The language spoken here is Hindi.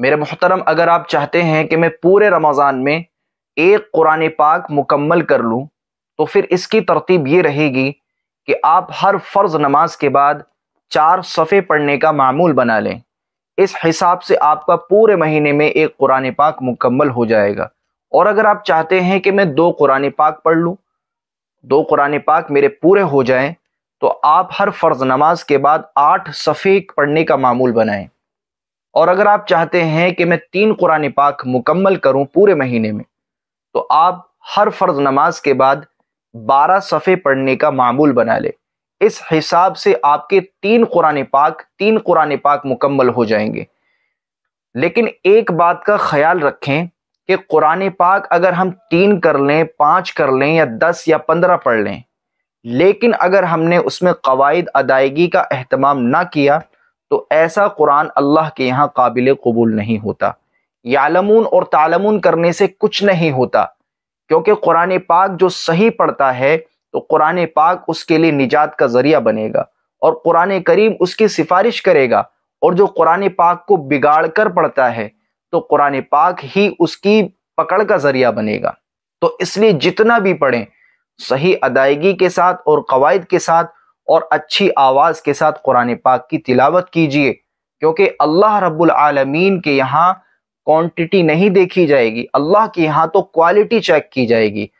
मेरे मोहतरम अगर आप चाहते हैं कि मैं पूरे रमज़ान में एक कुरान पाक मुकम्मल कर लूँ तो फिर इसकी तरतीब ये रहेगी कि आप हर फ़र्ज़ नमाज के बाद चार सफ़े पढ़ने का मामूल बना लें इस हिसाब से आपका पूरे महीने में एक कुरान पाक मुकम्मल हो जाएगा और अगर आप चाहते हैं कि मैं दो कुरान पाक पढ़ लूँ दो कुरान पाक मेरे पूरे हो जाएं तो आप हर फ़र्ज़ नमाज के बाद आठ सफ़े पढ़ने का मामूल बनाएं और अगर आप चाहते हैं कि मैं तीन कुरान पाक मुकम्मल करूं पूरे महीने में तो आप हर फ़र्ज नमाज के बाद बारह सफ़े पढ़ने का मामूल बना लें इस हिसाब से आपके तीन कुरान पाक तीन कुरान पाक मुकम्मल हो जाएंगे लेकिन एक बात का ख्याल रखें कि कुरान पाक अगर हम तीन कर लें पाँच कर लें या दस या पंद्रह पढ़ लें लेकिन अगर हमने उसमें कवायद अदायगी का अहतमाम ना किया तो ऐसा कुरान अल्लाह के यहाँ काबिल कबूल नहीं होता यालमून और तालमून करने से कुछ नहीं होता क्योंकि कुरान पाक जो सही पढ़ता है तो कुरान पाक उसके लिए निजात का जरिया बनेगा और कुरान करीम उसकी सिफारिश करेगा और जो कुरान पाक को बिगाड़ कर पढ़ता है तो कुरान पाक ही उसकी पकड़ का जरिया बनेगा तो इसलिए जितना भी पढ़ें सही अदायगी के साथ और कवायद के साथ और अच्छी आवाज़ के साथ कुरान पाक की तिलावत कीजिए क्योंकि अल्लाह रब्बुल आलमीन के यहाँ क्वांटिटी नहीं देखी जाएगी अल्लाह के यहाँ तो क्वालिटी चेक की जाएगी